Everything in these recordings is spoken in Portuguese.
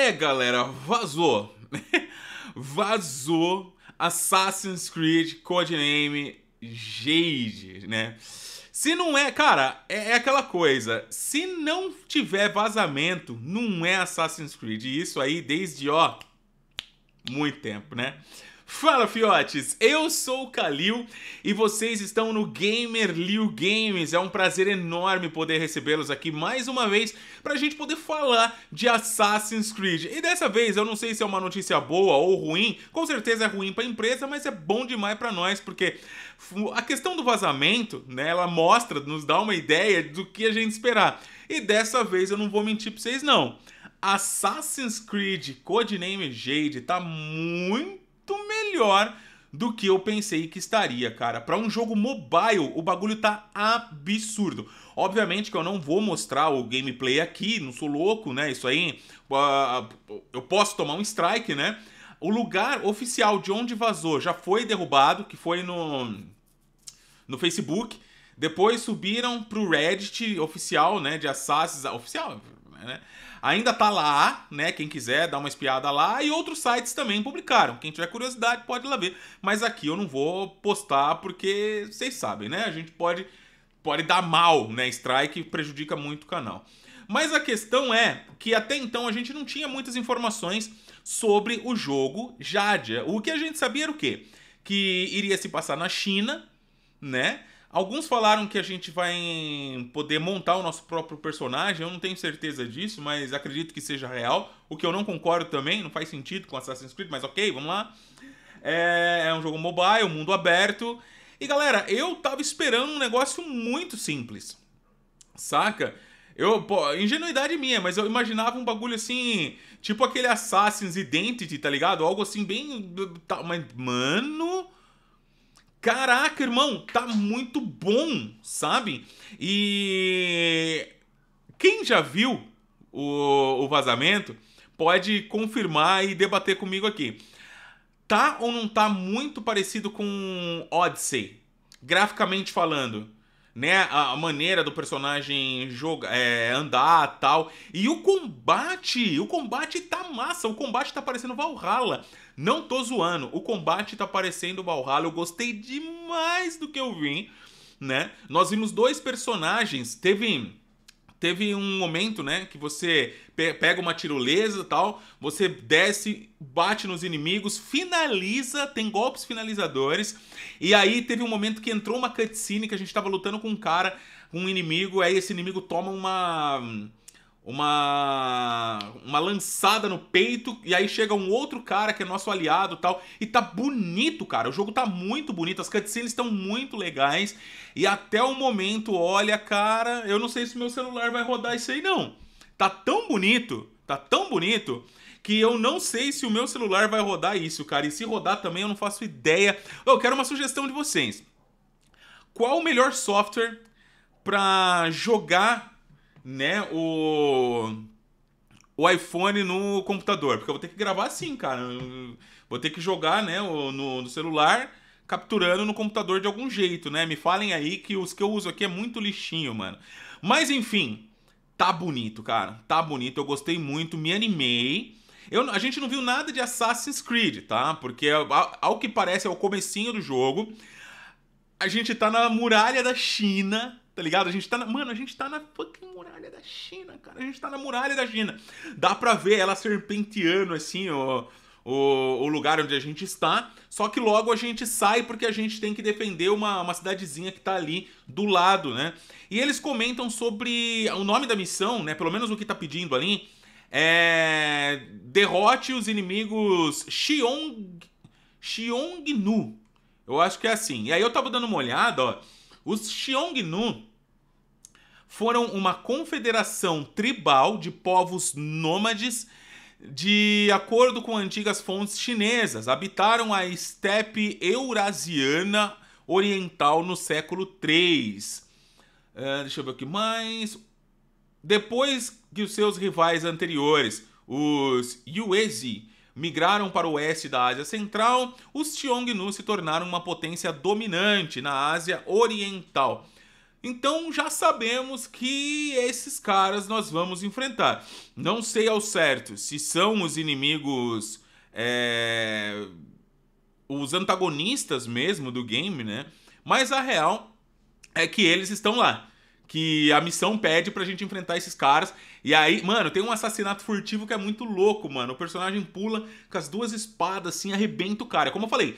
É, galera, vazou. vazou Assassin's Creed Codename Jade, né? Se não é, cara, é, é, aquela coisa. Se não tiver vazamento, não é Assassin's Creed. E isso aí desde, ó, muito tempo, né? Fala fiotes, eu sou o Kalil e vocês estão no Gamer Liu Games. É um prazer enorme poder recebê-los aqui mais uma vez para a gente poder falar de Assassin's Creed. E dessa vez eu não sei se é uma notícia boa ou ruim, com certeza é ruim para a empresa, mas é bom demais para nós porque a questão do vazamento, né, ela mostra, nos dá uma ideia do que a gente esperar. E dessa vez eu não vou mentir para vocês não. Assassin's Creed Codename Jade tá muito melhor do que eu pensei que estaria, cara. Para um jogo mobile, o bagulho tá absurdo. Obviamente que eu não vou mostrar o gameplay aqui, não sou louco, né? Isso aí, uh, eu posso tomar um strike, né? O lugar oficial de onde vazou já foi derrubado, que foi no no Facebook. Depois subiram pro Reddit oficial, né, de Assassins oficial, né? Ainda tá lá, né? Quem quiser dá uma espiada lá. E outros sites também publicaram. Quem tiver curiosidade pode ir lá ver. Mas aqui eu não vou postar porque vocês sabem, né? A gente pode, pode dar mal, né? Strike prejudica muito o canal. Mas a questão é que até então a gente não tinha muitas informações sobre o jogo Jadia. O que a gente sabia era o quê? Que iria se passar na China, né? Alguns falaram que a gente vai poder montar o nosso próprio personagem, eu não tenho certeza disso, mas acredito que seja real. O que eu não concordo também, não faz sentido com Assassin's Creed, mas ok, vamos lá. É, é um jogo mobile, mundo aberto. E galera, eu tava esperando um negócio muito simples, saca? Eu, pô, ingenuidade minha, mas eu imaginava um bagulho assim, tipo aquele Assassin's Identity, tá ligado? Algo assim bem. Tá, mas, mano Caraca, irmão, tá muito bom, sabe? E quem já viu o, o vazamento pode confirmar e debater comigo aqui. Tá ou não tá muito parecido com Odyssey, graficamente falando? né? A maneira do personagem jogar, é, andar tal. E o combate, o combate tá massa, o combate tá parecendo Valhalla. Não tô zoando, o combate tá parecendo Valhalla. Eu gostei demais do que eu vi, né? Nós vimos dois personagens, teve teve um momento, né, que você pega uma tirolesa e tal, você desce, bate nos inimigos, finaliza, tem golpes finalizadores. E aí teve um momento que entrou uma cutscene que a gente tava lutando com um cara, um inimigo, aí esse inimigo toma uma uma uma lançada no peito e aí chega um outro cara que é nosso aliado tal e tá bonito cara o jogo tá muito bonito as cutscenes estão muito legais e até o momento olha cara eu não sei se meu celular vai rodar isso aí não tá tão bonito tá tão bonito que eu não sei se o meu celular vai rodar isso cara e se rodar também eu não faço ideia eu quero uma sugestão de vocês qual o melhor software para jogar né, o o iPhone no computador, porque eu vou ter que gravar assim, cara. vou ter que jogar, né, no, no celular, capturando no computador de algum jeito, né? Me falem aí que os que eu uso aqui é muito lixinho, mano. Mas enfim, tá bonito, cara. Tá bonito, eu gostei muito, me animei. Eu, a gente não viu nada de Assassin's Creed, tá? Porque é, ao que parece é o comecinho do jogo. A gente tá na muralha da China, Tá ligado? A gente tá na. Mano, a gente tá na fucking muralha da China, cara. A gente tá na muralha da China. Dá pra ver ela serpenteando, assim, ó. O, o, lugar onde a gente está. Só que logo a gente sai porque a gente tem que defender uma, uma cidadezinha que está ali do lado, né? E eles comentam sobre o nome da missão, né? Pelo menos o que está pedindo ali. É... Derrote os inimigos Xiong... Xiongnu. Eu acho que é assim. E aí eu tava dando uma olhada, ó. Os Xiongnu foram uma confederação tribal de povos nômades. De acordo com antigas fontes chinesas, habitaram a estepe eurasiana oriental no século 3. Uh, eh, deixa eu ver aqui mais. Depois que os seus rivais anteriores, os Yuezi, migraram para o oeste da Ásia Central, os Xiongnu se tornaram uma potência dominante na Ásia Oriental. Então já sabemos que esses caras nós vamos enfrentar. Não sei ao certo se são os inimigos. É, os antagonistas mesmo do game, né? Mas a real é que eles estão lá. Que a missão pede pra gente enfrentar esses caras. E aí, mano, tem um assassinato furtivo que é muito louco, mano. O personagem pula com as duas espadas, assim, arrebenta o cara. Como eu falei,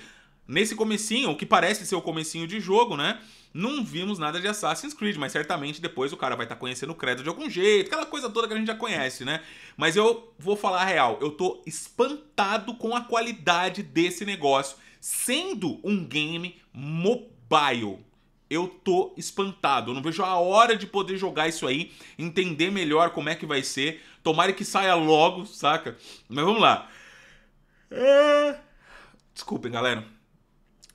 Nesse comecinho, o que parece ser o comecinho de jogo, né? Não vimos nada de Assassin's Creed, mas certamente depois o cara vai estar tá conhecendo o credo de algum jeito, aquela coisa toda que a gente já conhece, né? Mas eu vou falar a real, eu tô espantado com a qualidade desse negócio, sendo um game mobile eu tô espantado. Eu não vejo a hora de poder jogar isso aí, entender melhor como é que vai ser. Tomara que saia logo, saca? Mas vamos lá. É... Desculpem, galera.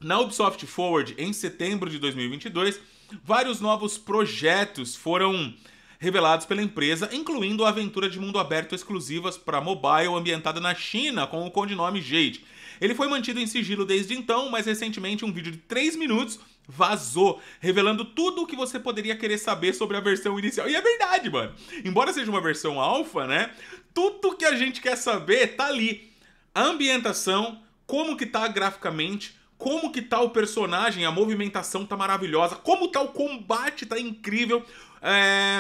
Na Ubisoft Forward, em setembro de 2022, vários novos projetos foram revelados pela empresa, incluindo a aventura de mundo aberto exclusivas para mobile ambientada na China com o codinome Jade. Ele foi mantido em sigilo desde então, mas recentemente um vídeo de 3 minutos vazou, revelando tudo o que você poderia querer saber sobre a versão inicial. E é verdade, mano. Embora seja uma versão alfa, né? Tudo que a gente quer saber tá ali. A ambientação, como que tá graficamente, como que tá o personagem, a movimentação tá maravilhosa, como tá o combate, tá incrível. É...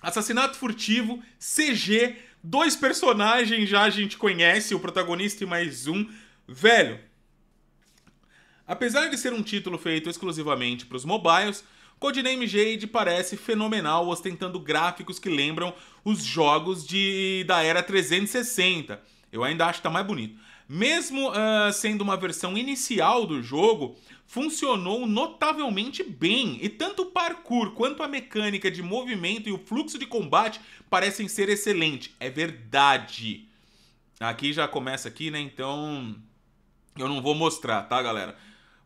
Assassinato furtivo, CG, dois personagens já a gente conhece, o protagonista e mais um. Velho, apesar de ser um título feito exclusivamente para os mobiles, Codename Jade parece fenomenal, ostentando gráficos que lembram os jogos de da era 360. Eu ainda acho que tá mais bonito. Mesmo uh, sendo uma versão inicial do jogo, funcionou notavelmente bem, e tanto o parkour quanto a mecânica de movimento e o fluxo de combate parecem ser excelentes. É verdade. Aqui já começa aqui, né? Então eu não vou mostrar, tá, galera?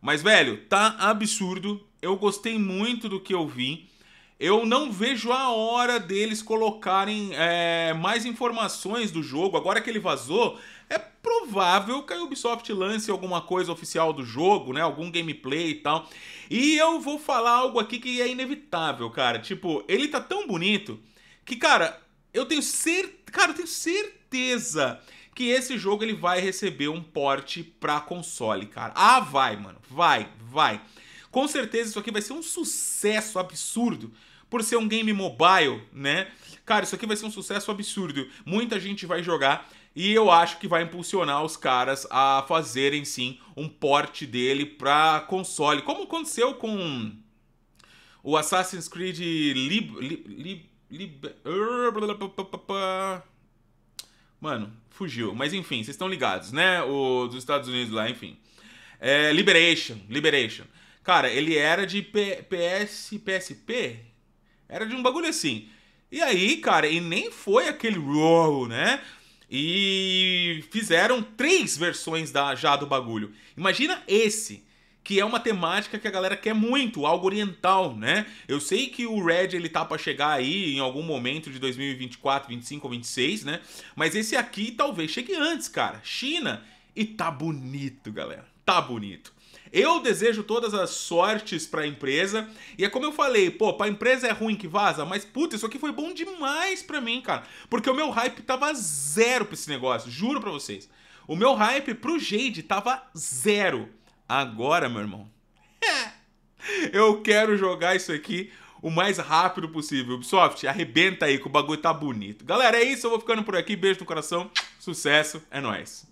Mas velho, tá absurdo. Eu gostei muito do que eu vi. Eu não vejo a hora deles colocarem é, mais informações do jogo. Agora que ele vazou, é provável que a Ubisoft lance alguma coisa oficial do jogo, né? Algum gameplay e tal. E eu vou falar algo aqui que é inevitável, cara. Tipo, ele tá tão bonito que, cara, eu tenho certeza. Cara, eu tenho certeza que esse jogo ele vai receber um porte pra console, cara. Ah, vai, mano. Vai, vai. Com certeza isso aqui vai ser um sucesso absurdo por ser um game mobile, né? Cara, isso aqui vai ser um sucesso absurdo. Muita gente vai jogar e eu acho que vai impulsionar os caras a fazerem sim um porte dele para console, como aconteceu com o Assassin's Creed Lib, Lib, Lib, Mano, fugiu. Mas enfim, vocês estão ligados, né? O dos Estados Unidos lá, enfim. É, Liberation, Liberation. Cara, ele era de P PS, PSP? Era de um bagulho assim. E aí, cara, e nem foi aquele wow, né? E fizeram três versões da, já do bagulho. Imagina esse, que é uma temática que a galera quer muito, algo oriental, né? Eu sei que o Red ele tá para chegar aí em algum momento de 2024, 25 ou 26, né? Mas esse aqui talvez chegue antes, cara. China e tá bonito, galera. Tá bonito. Eu desejo todas as sortes pra empresa. E é como eu falei, pô, pra empresa é ruim que vaza, mas puta, isso aqui foi bom demais pra mim, cara. Porque o meu hype tava zero pra esse negócio, juro pra vocês. O meu hype pro Jade tava zero. Agora, meu irmão, eu quero jogar isso aqui o mais rápido possível. Ubisoft, arrebenta aí que o bagulho tá bonito. Galera, é isso. Eu vou ficando por aqui. Beijo no coração. Sucesso. É nóis.